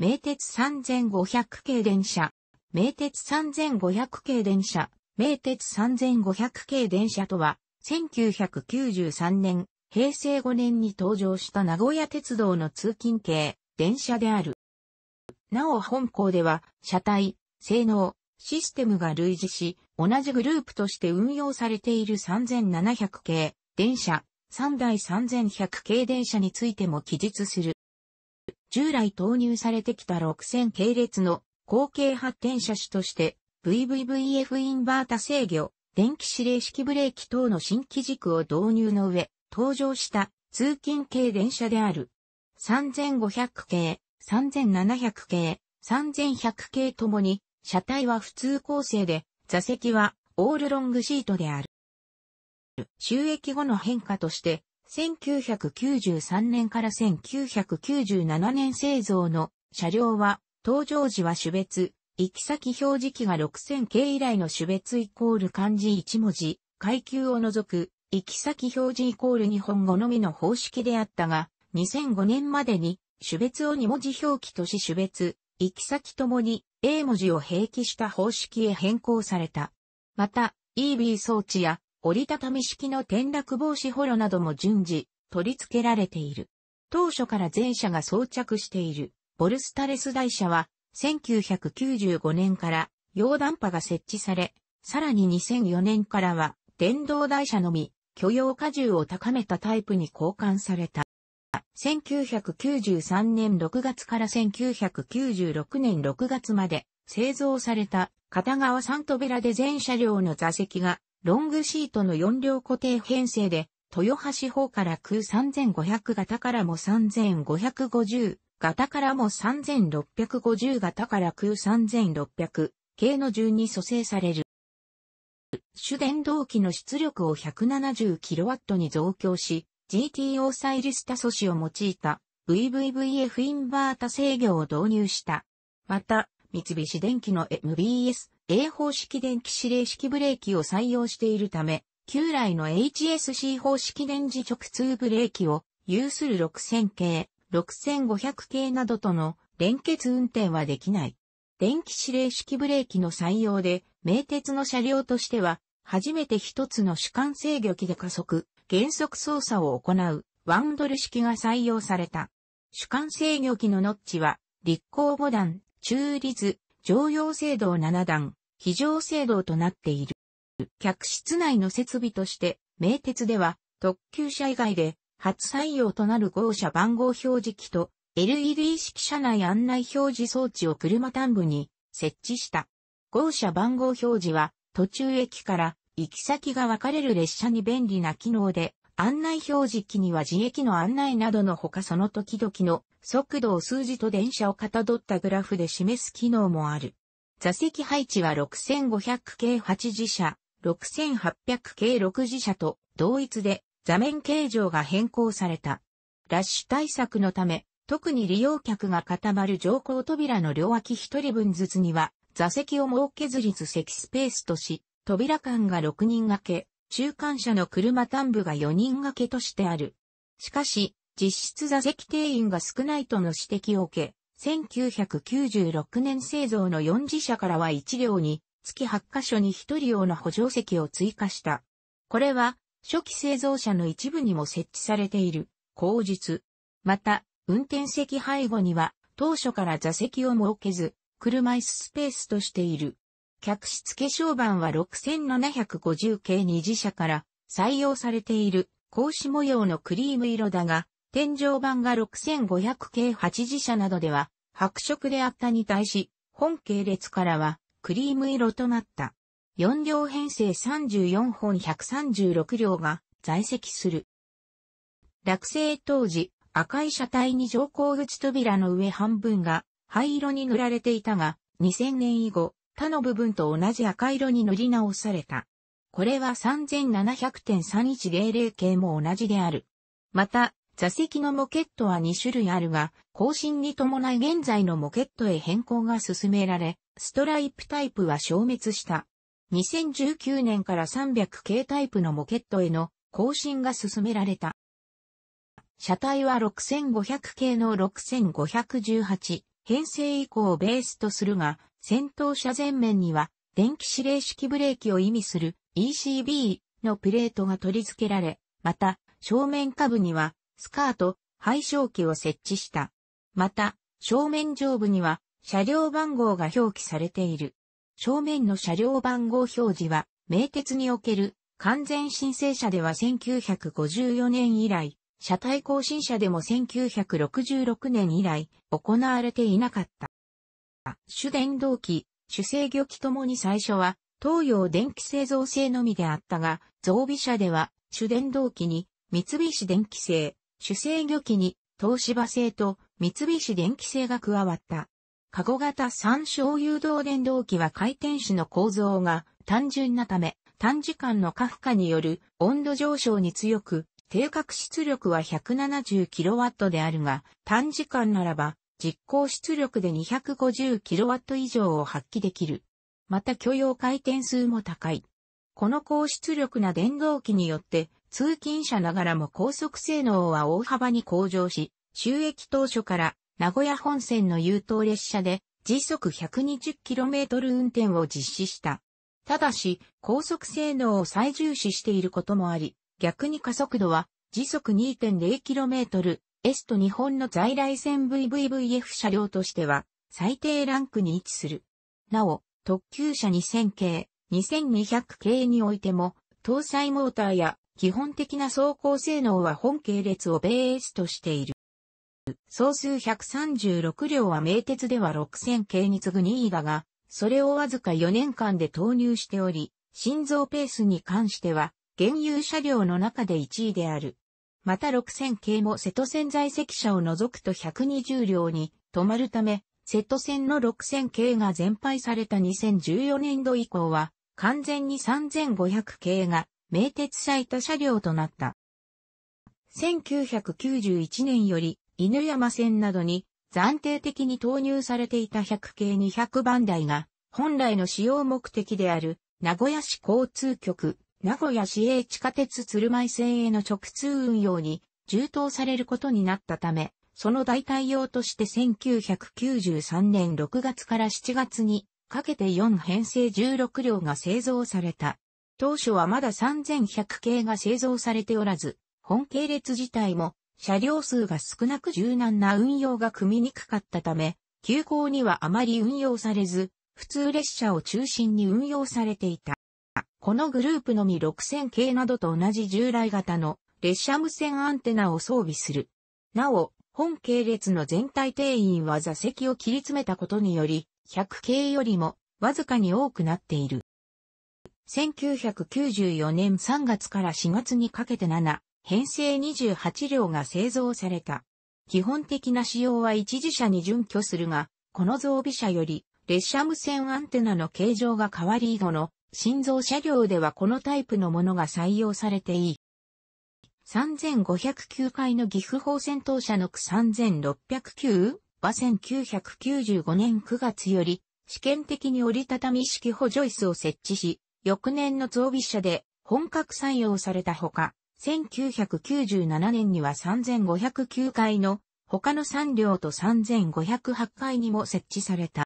名鉄3500系電車、名鉄3500系電車、名鉄3500系電車とは、1993年、平成5年に登場した名古屋鉄道の通勤系、電車である。なお本校では、車体、性能、システムが類似し、同じグループとして運用されている3700系、電車、3台3100系電車についても記述する。従来投入されてきた6000系列の後継発展車種として VVVF インバータ制御、電気指令式ブレーキ等の新機軸を導入の上、登場した通勤系電車である。3500系、3700系、3100系ともに、車体は普通構成で、座席はオールロングシートである。収益後の変化として、1993年から1997年製造の車両は、登場時は種別、行き先表示器が6000系以来の種別イコール漢字1文字、階級を除く、行き先表示イコール日本語のみの方式であったが、2005年までに、種別を2文字表記とし種別、行き先ともに、A 文字を併記した方式へ変更された。また、EB 装置や折りたたみ式の転落防止ホロなども順次、取り付けられている。当初から全車が装着している、ボルスタレス台車は、1995年から、溶断波が設置され、さらに2004年からは、電動台車のみ、許容荷重を高めたタイプに交換された。1993年6月から1996年6月まで製造された片側3扉で全車両の座席がロングシートの4両固定編成で、豊橋方から空3500型からも3550型からも3650型から空3600系の順に蘇生される。主電動機の出力を 170kW に増強し、GTO サイリスタ素子を用いた VVVF インバータ制御を導入した。また、三菱電機の MBS A 方式電気指令式ブレーキを採用しているため、旧来の HSC 方式電磁直通ブレーキを有する6000系、6500系などとの連結運転はできない。電気指令式ブレーキの採用で、名鉄の車両としては、初めて一つの主観制御機で加速、減速操作を行う、ワンドル式が採用された。主観制御機のノッチは、立行5段、中立、常用制動7段、非常制動となっている。客室内の設備として、名鉄では特急車以外で初採用となる号車番号表示機と LED 式車内案内表示装置を車端部に設置した。号車番号表示は途中駅から行き先が分かれる列車に便利な機能で、案内表示機には自駅の案内などのほかその時々の速度を数字と電車をかたどったグラフで示す機能もある。座席配置は6500系8次車、6800系6次車と同一で座面形状が変更された。ラッシュ対策のため、特に利用客が固まる乗降扉の両脇一人分ずつには、座席を設けず立席スペースとし、扉間が6人掛け、中間車の車端部が4人掛けとしてある。しかし、実質座席定員が少ないとの指摘を受け、1996年製造の4次社からは1両に、月8カ所に1人用の補助席を追加した。これは、初期製造車の一部にも設置されている、口実。また、運転席背後には、当初から座席を設けず、車椅子スペースとしている。客室化粧板は6750系に自社から採用されている格子模様のクリーム色だが、天井板が6500系8次車などでは白色であったに対し、本系列からはクリーム色となった。4両編成34本136両が在籍する。落成当時、赤い車体に乗降口扉の上半分が灰色に塗られていたが、2000年以後、他の部分と同じ赤色に塗り直された。これは3700.3100系も同じである。また、座席のモケットは2種類あるが、更新に伴い現在のモケットへ変更が進められ、ストライプタイプは消滅した。2019年から300系タイプのモケットへの更新が進められた。車体は6500系の6518編成以降をベースとするが、先頭車前面には電気指令式ブレーキを意味する ECB のプレートが取り付けられ、また正面下部にはスカート、配照器を設置した。また、正面上部には車両番号が表記されている。正面の車両番号表示は、名鉄における完全申請者では1954年以来、車体更新車でも1966年以来行われていなかった。主電動機、主制御機ともに最初は東洋電気製造製のみであったが、増備車では主電動機に三菱電気製、主制御機に東芝製と三菱電機製が加わった。カゴ型三小誘導電動機は回転子の構造が単純なため、短時間の過負荷による温度上昇に強く、定格出力は 170kW であるが、短時間ならば実行出力で 250kW 以上を発揮できる。また許容回転数も高い。この高出力な電動機によって通勤者ながらも高速性能は大幅に向上し、収益当初から名古屋本線の優等列車で時速 120km 運転を実施した。ただし、高速性能を最重視していることもあり、逆に加速度は時速 2.0km、S と日本の在来線 VVVF 車両としては最低ランクに位置する。なお、特急車2000系、2200系においても、搭載モーターや基本的な走行性能は本系列をベースとしている。総数136両は名鉄では6000系に次ぐ2位だが、それをわずか4年間で投入しており、心臓ペースに関しては、現有車両の中で1位である。また6000系も瀬戸線在籍車を除くと120両に止まるため、瀬戸線の6000系が全廃された2014年度以降は、完全に3500系が名鉄最多車両となった。1991年より犬山線などに暫定的に投入されていた100系200番台が本来の使用目的である名古屋市交通局、名古屋市営地下鉄鶴舞線への直通運用に充当されることになったため、その代替用として1993年6月から7月にかけて4編成16両が製造された。当初はまだ3100系が製造されておらず、本系列自体も車両数が少なく柔軟な運用が組みにくかったため、急行にはあまり運用されず、普通列車を中心に運用されていた。このグループのみ6000系などと同じ従来型の列車無線アンテナを装備する。なお、本系列の全体定員は座席を切り詰めたことにより、100系よりもわずかに多くなっている。1994年3月から4月にかけて7、編成28両が製造された。基本的な仕様は一時車に準拠するが、この増備車より、列車無線アンテナの形状が変わり以後の、心臓車両ではこのタイプのものが採用されていい。3509回の岐阜砲戦闘車の区3609は1995年9月より、試験的に折りたたみ式補助椅子を設置し、翌年の増備社で本格採用されたほか、1997年には3509階の他の3両と3508階にも設置された。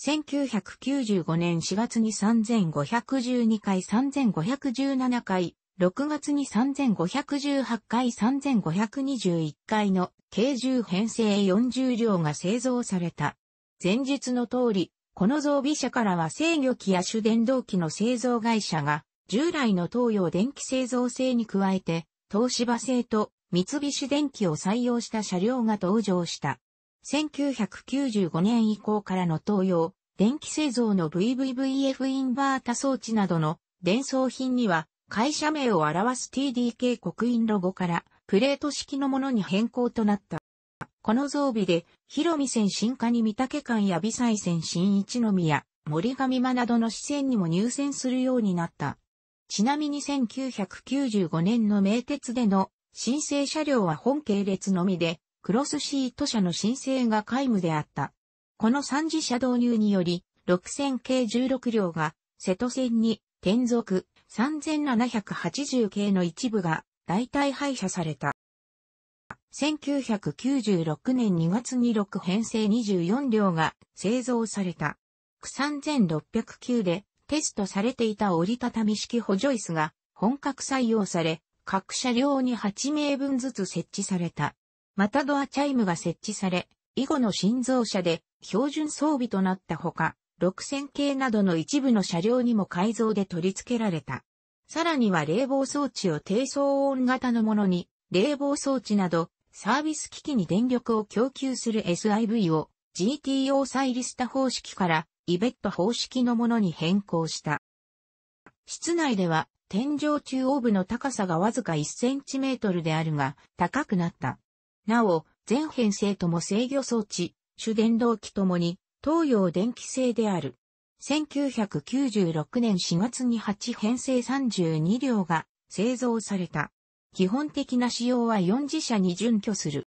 1995年4月に3512回3517回、6月に3518回3521回の軽重編成40両が製造された。前述の通り、この増備車からは制御機や主電動機の製造会社が、従来の東洋電気製造製に加えて、東芝製と三菱電機を採用した車両が登場した。1995年以降からの東洋、電気製造の VVVF インバータ装置などの伝送品には会社名を表す TDK 刻印ロゴからプレート式のものに変更となった。この増備で、広見線新化に御嶽館や美西線新一宮、森上間などの支線にも入線するようになった。ちなみに1995年の名鉄での申請車両は本系列のみで、クロスシート車の申請が皆無であった。この三次車導入により、6000系16両が瀬戸線に転属3780系の一部が代替廃車された。1996年2月に6編成24両が製造された。3609でテストされていた折りたたみ式補助椅子が本格採用され、各車両に8名分ずつ設置された。またドアチャイムが設置され、以後の新造車で標準装備となったほか、6000系などの一部の車両にも改造で取り付けられた。さらには冷房装置を低騒音型のものに、冷房装置などサービス機器に電力を供給する SIV を GTO サイリスタ方式からイベット方式のものに変更した。室内では天井中央部の高さがわずか1トルであるが高くなった。なお、全編成とも制御装置、主電動機ともに東洋電気製である。1996年4月に8編成32両が製造された。基本的な仕様は4次車に準拠する。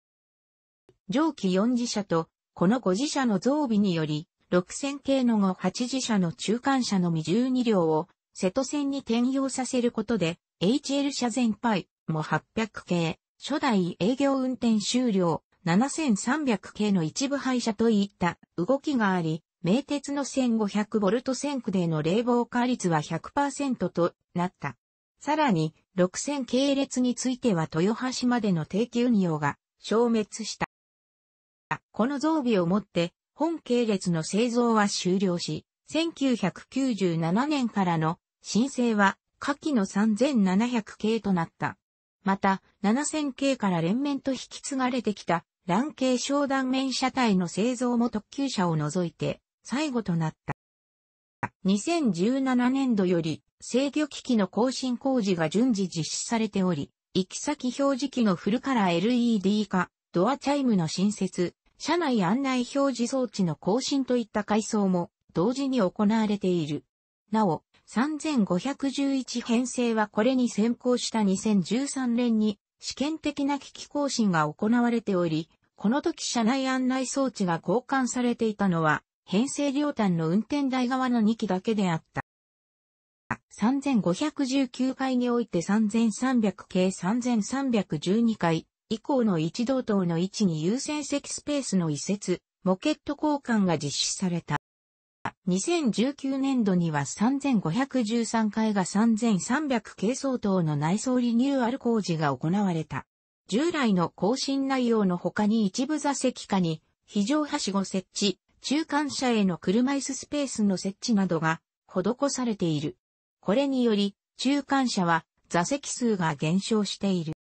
上記4次車と、この5次車の増備により、6000系の後8次車の中間車のみ12両を、瀬戸線に転用させることで、HL 車全廃も800系、初代営業運転終了7300系の一部廃車といった動きがあり、名鉄の 1500V 線区での冷房化率は100%となった。さらに、6000系列については豊橋までの定期運用が消滅した。この増備をもって、本系列の製造は終了し、1997年からの申請は下記の3700系となった。また、7000系から連綿と引き継がれてきた、乱系商断面車体の製造も特急車を除いて、最後となった。2017年度より、制御機器の更新工事が順次実施されており、行き先表示器のフルカラー LED 化、ドアチャイムの新設、車内案内表示装置の更新といった改装も同時に行われている。なお、3511編成はこれに先行した2013年に試験的な機器更新が行われており、この時車内案内装置が交換されていたのは、編成両端の運転台側の2機だけであった。3519回において3300系3312回以降の一同等の位置に優先席スペースの移設、モケット交換が実施された。2019年度には3513階が3300系相当の内装リニューアル工事が行われた。従来の更新内容の他に一部座席下に非常はしご設置、中間車への車椅子スペースの設置などが施されている。これにより、中間車は座席数が減少している。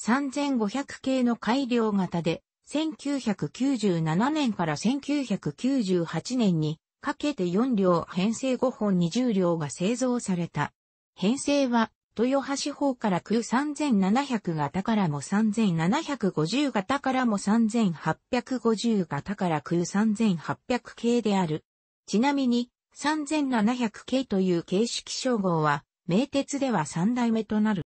3500系の改良型で、1997年から1998年にかけて4両編成5本20両が製造された。編成は、豊橋方から空3700型からも3750型からも3850型から空3800系である。ちなみに、3700系という形式称号は、名鉄では3代目となる。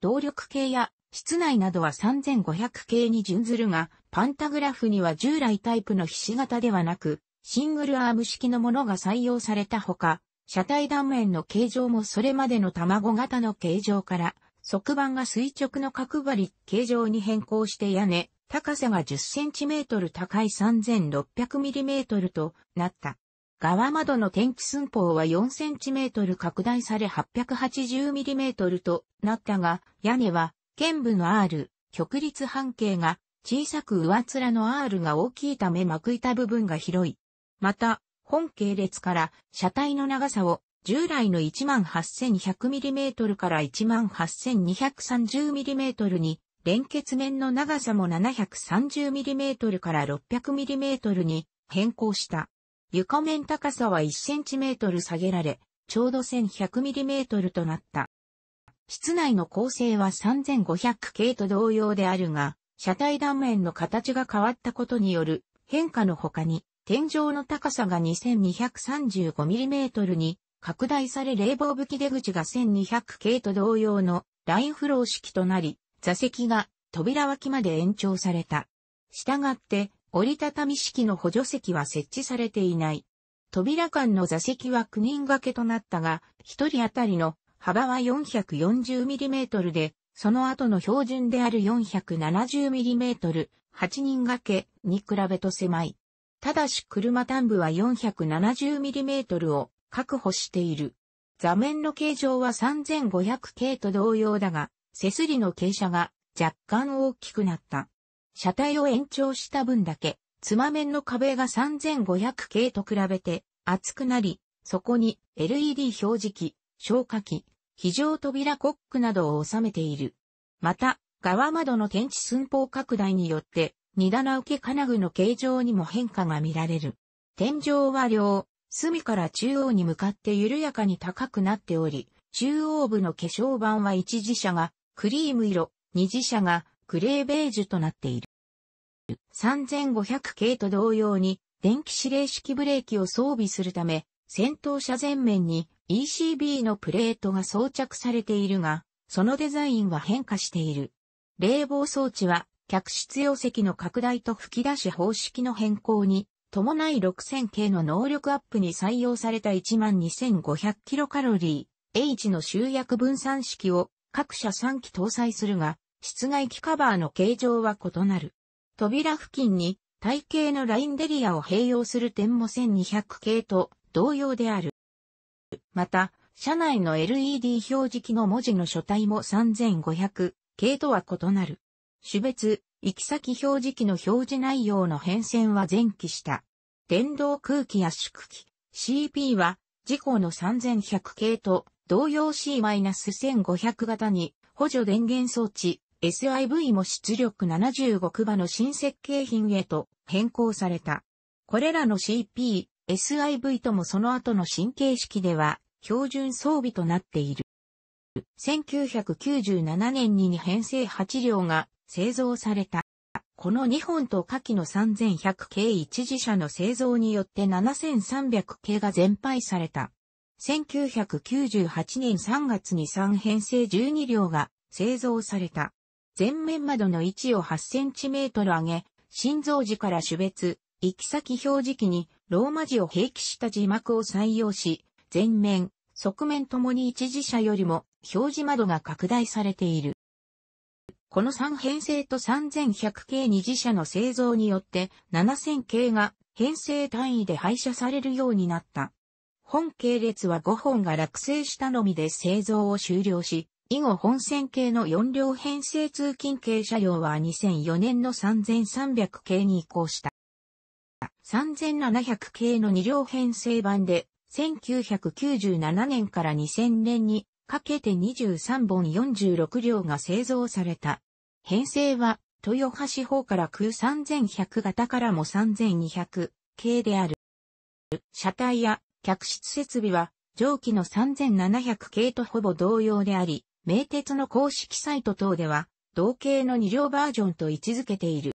動力系や室内などは3500系に準ずるが、パンタグラフには従来タイプのひし形ではなく、シングルアーム式のものが採用されたほか、車体断面の形状もそれまでの卵型の形状から、側板が垂直の角張り形状に変更して屋根、高さが 10cm 高い 3600mm となった。側窓の天気寸法は 4cm 拡大され 880mm となったが、屋根は、剣部の R、極立半径が、小さく上面の R が大きいため幕板部分が広い。また、本系列から車体の長さを従来の 18100mm から 18230mm に、連結面の長さも 730mm から 600mm に変更した。床面高さは 1cm 下げられ、ちょうど 1100mm となった。室内の構成は3500系と同様であるが、車体断面の形が変わったことによる変化の他に、天井の高さが 2235mm に拡大され冷房吹き出口が1200系と同様のラインフロー式となり、座席が扉脇まで延長された。したがって、折りたたみ式の補助席は設置されていない。扉間の座席は9人掛けとなったが、1人当たりの幅は 440mm で、その後の標準である 470mm、8人掛けに比べと狭い。ただし車端部は 470mm を確保している。座面の形状は3500系と同様だが、背すりの傾斜が若干大きくなった。車体を延長した分だけ、妻面の壁が3500系と比べて厚くなり、そこに LED 表示器、消火器、非常扉コックなどを収めている。また、側窓の天地寸法拡大によって、二棚受け金具の形状にも変化が見られる。天井は両、隅から中央に向かって緩やかに高くなっており、中央部の化粧板は一次車がクリーム色、二次車がグレーベージュとなっている。3500系と同様に電気指令式ブレーキを装備するため、先頭車前面に ECB のプレートが装着されているが、そのデザインは変化している。冷房装置は客室用席の拡大と吹き出し方式の変更に伴い6000系の能力アップに採用された 12500kcal H の集約分散式を各社3機搭載するが、室外機カバーの形状は異なる。扉付近に体系のラインデリアを併用する点も1200系と同様である。また、車内の LED 表示機の文字の書体も3500系とは異なる。種別、行き先表示機の表示内容の変遷は前期した。電動空気圧縮機 CP は事故の3100系と同様 C-1500 型に補助電源装置 SIV も出力75場の新設計品へと変更された。これらの CP、SIV ともその後の新形式では標準装備となっている。1997年に編成8両が製造された。この2本と下記の3100系一自社の製造によって7300系が全廃された。1998年3月に3編成12両が製造された。前面窓の位置を8センチメートル上げ、心臓時から種別、行き先表示器にローマ字を併記した字幕を採用し、前面、側面ともに一時車よりも表示窓が拡大されている。この3編成と3100系二次車の製造によって7000系が編成単位で廃車されるようになった。本系列は5本が落成したのみで製造を終了し、以後本線系の4両編成通勤系車両は2004年の3300系に移行した。3700系の2両編成版で、1997年から2000年にかけて23本46両が製造された。編成は、豊橋方から空3100型からも3200系である。車体や客室設備は、上記の3700系とほぼ同様であり、名鉄の公式サイト等では、同型の2両バージョンと位置づけている。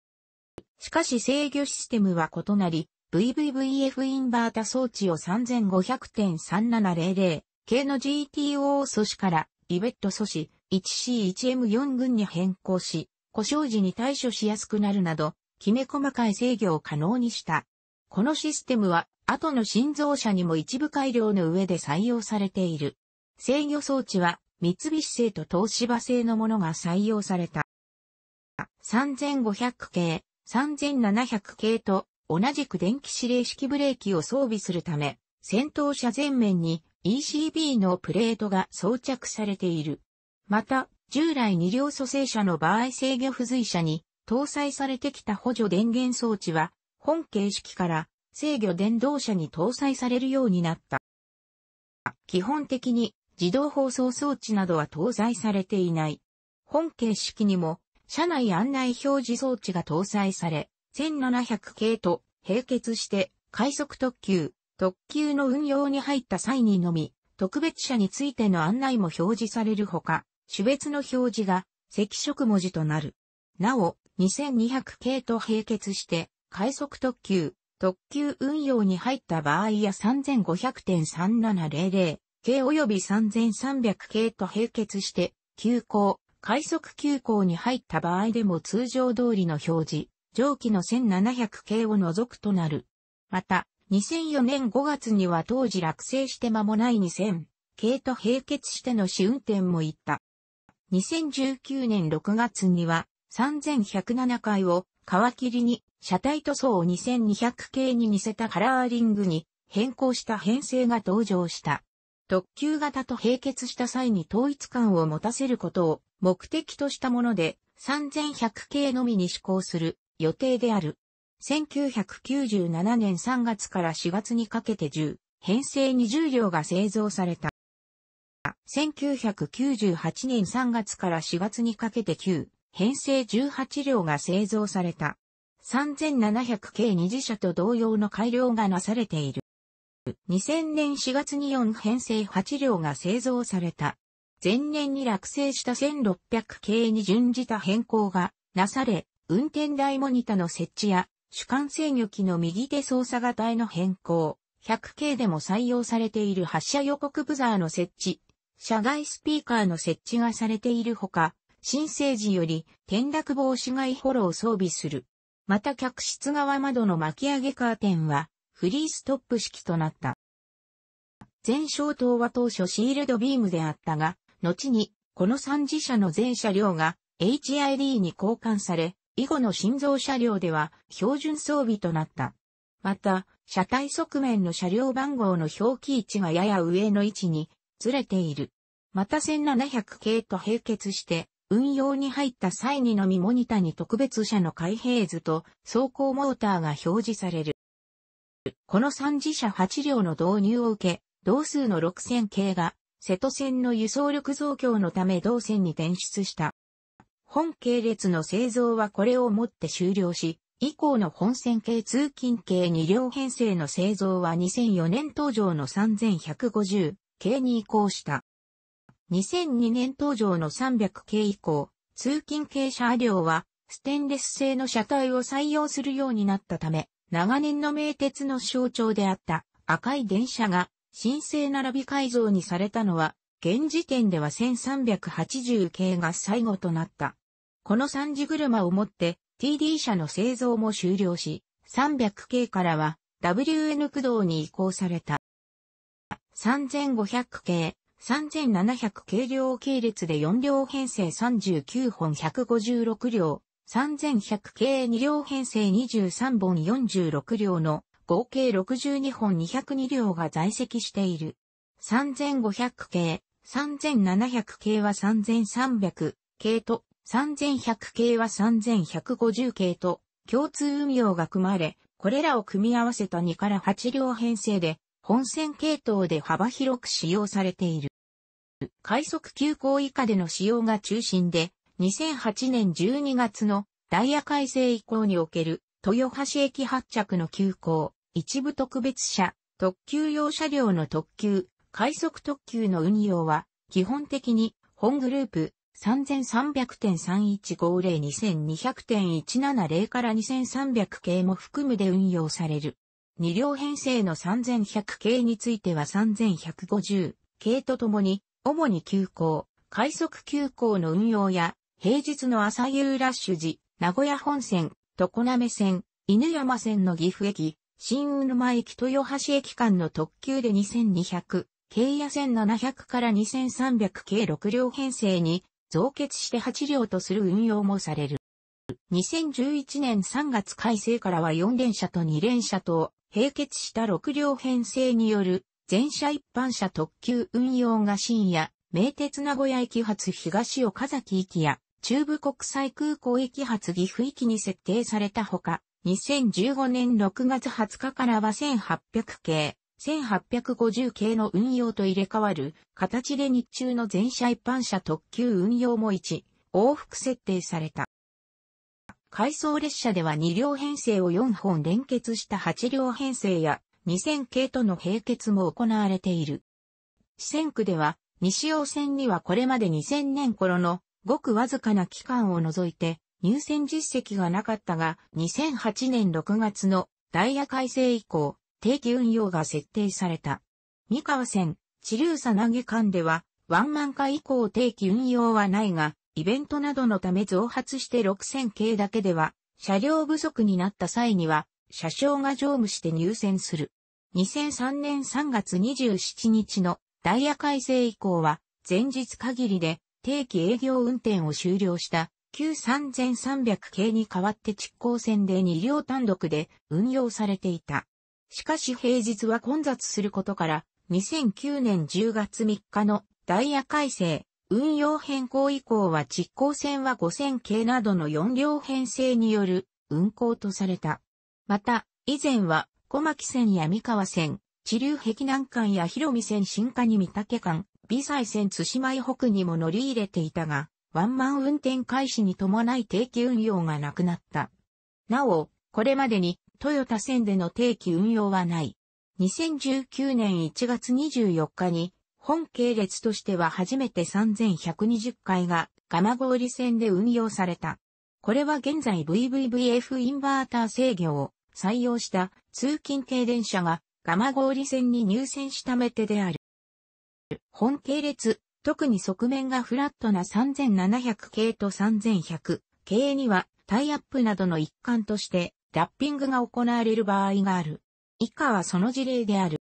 しかし制御システムは異なり、VVVF インバータ装置を3500.3700系の GTO 素子からリベット素子 1C1M4 群に変更し、故障時に対処しやすくなるなど、きめ細かい制御を可能にした。このシステムは、後の新造車にも一部改良の上で採用されている。制御装置は、三菱製と東芝製のものが採用された。3500系、3700系と同じく電気指令式ブレーキを装備するため、先頭車前面に ECB のプレートが装着されている。また、従来二両蘇生車の場合制御付随車に搭載されてきた補助電源装置は、本形式から制御電動車に搭載されるようになった。基本的に自動放送装置などは搭載されていない。本形式にも、車内案内表示装置が搭載され、1700系と並結して、快速特急、特急の運用に入った際にのみ、特別車についての案内も表示されるほか、種別の表示が赤色文字となる。なお、2200系と並結して、快速特急、特急運用に入った場合や3500.3700、計及び3300系と並結して、急行、快速急行に入った場合でも通常通りの表示、上記の1700系を除くとなる。また、2004年5月には当時落成して間もない2000系と並結しての試運転も行った。2019年6月には3107回を皮切りに車体塗装を2200系に似せたカラーリングに変更した編成が登場した。特急型と並結した際に統一感を持たせることを目的としたもので3100系のみに施行する予定である。1997年3月から4月にかけて10、編成20両が製造された。1998年3月から4月にかけて9、編成18両が製造された。3700系二次車と同様の改良がなされている。2000年4月に4編成8両が製造された。前年に落成した1600系に準じた変更がなされ、運転台モニタの設置や主幹制御機の右手操作型への変更、100系でも採用されている発射予告ブザーの設置、車外スピーカーの設置がされているほか、新生時より転落防止外フォローを装備する。また客室側窓の巻き上げカーテンはフリーストップ式となった。前哨灯は当初シールドビームであったが、後に、この3自社の全車両が HID に交換され、以後の心臓車両では標準装備となった。また、車体側面の車両番号の表記位置がやや上の位置にずれている。また1700系と並結して、運用に入った際にのみモニタに特別車の開閉図と走行モーターが表示される。この三自社8両の導入を受け、同数の6000系が、瀬戸線の輸送力増強のため同線に転出した。本系列の製造はこれをもって終了し、以降の本線系通勤系2両編成の製造は2004年登場の3150系に移行した。2002年登場の300系以降、通勤系車両はステンレス製の車体を採用するようになったため、長年の名鉄の象徴であった赤い電車が新生並び改造にされたのは、現時点では1380系が最後となった。この三次車をもって TD 車の製造も終了し、300系からは WN 駆動に移行された。3500系、3700系量系列で4両編成39本156両、3100系2両編成23本46両の合計62本202両が在籍している。3500系、3700系は3300系と、3100系は3150系と、共通運用が組まれ、これらを組み合わせた2から8両編成で、本線系統で幅広く使用されている。快速急行以下での使用が中心で、2008年12月のダイヤ改正以降における豊橋駅発着の急行、一部特別車、特急用車両の特急、快速特急の運用は、基本的に本グループ3300.31502200.170から2300系も含むで運用される。2両編成の3100系については3150系とともに、主に急行、快速急行の運用や平日の朝夕ラッシュ時、名古屋本線、常滑線、犬山線の岐阜駅、新沼駅豊橋駅間の特急で2200、京野線700から2300計6両編成に増結して8両とする運用もされる。2011年3月改正からは4連車と2連車と並結した6両編成による全車一般車特急運用が深夜、名鉄名古屋駅発東岡崎行きや中部国際空港駅発岐阜駅に設定されたほか、2015年6月20日からは1800系、1850系の運用と入れ替わる形で日中の全車一般車特急運用も1、往復設定された。回送列車では2両編成を4本連結した8両編成や2000系との並結も行われている。四線区では西洋線にはこれまで2000年頃のごくわずかな期間を除いて入選実績がなかったが、2008年6月のダイヤ改正以降、定期運用が設定された。三河線、地流さなげ間では、ワンマン化以降定期運用はないが、イベントなどのため増発して6000系だけでは、車両不足になった際には、車掌が乗務して入選する。2003年3月27日のダイヤ改正以降は、前日限りで定期営業運転を終了した旧3300系に代わって実行線で2両単独で運用されていた。しかし平日は混雑することから2009年10月3日のダイヤ改正、運用変更以降は実行線は5000系などの4両編成による運行とされた。また、以前は小牧線や三河線、地流壁南間や広見線新化に三竹間、美西線津島以北にも乗り入れていたが、ワンマン運転開始に伴い定期運用がなくなった。なお、これまでにトヨタ線での定期運用はない。2019年1月24日に、本系列としては初めて3120回が蒲郡線で運用された。これは現在 VVVF インバーター制御を採用した通勤系電車が蒲郡線に入線しためてである。本系列、特に側面がフラットな3700系と3100系にはタイアップなどの一環としてラッピングが行われる場合がある。以下はその事例である。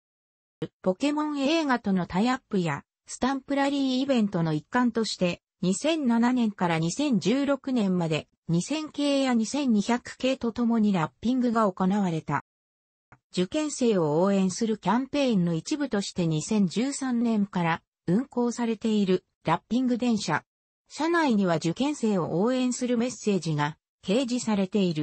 ポケモン映画とのタイアップやスタンプラリーイベントの一環として2007年から2016年まで2000系や2200系とともにラッピングが行われた。受験生を応援するキャンペーンの一部として2013年から運行されているラッピング電車。車内には受験生を応援するメッセージが掲示されている。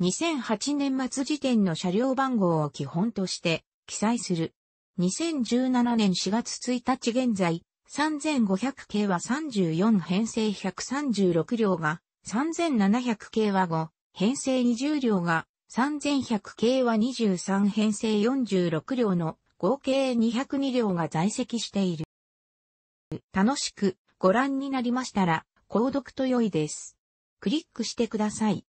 2008年末時点の車両番号を基本として記載する。2017年4月1日現在、3500系は34編成136両が、3700系は5、編成20両が3100系は23編成46両の合計202両が在籍している。楽しくご覧になりましたら、購読と良いです。クリックしてください。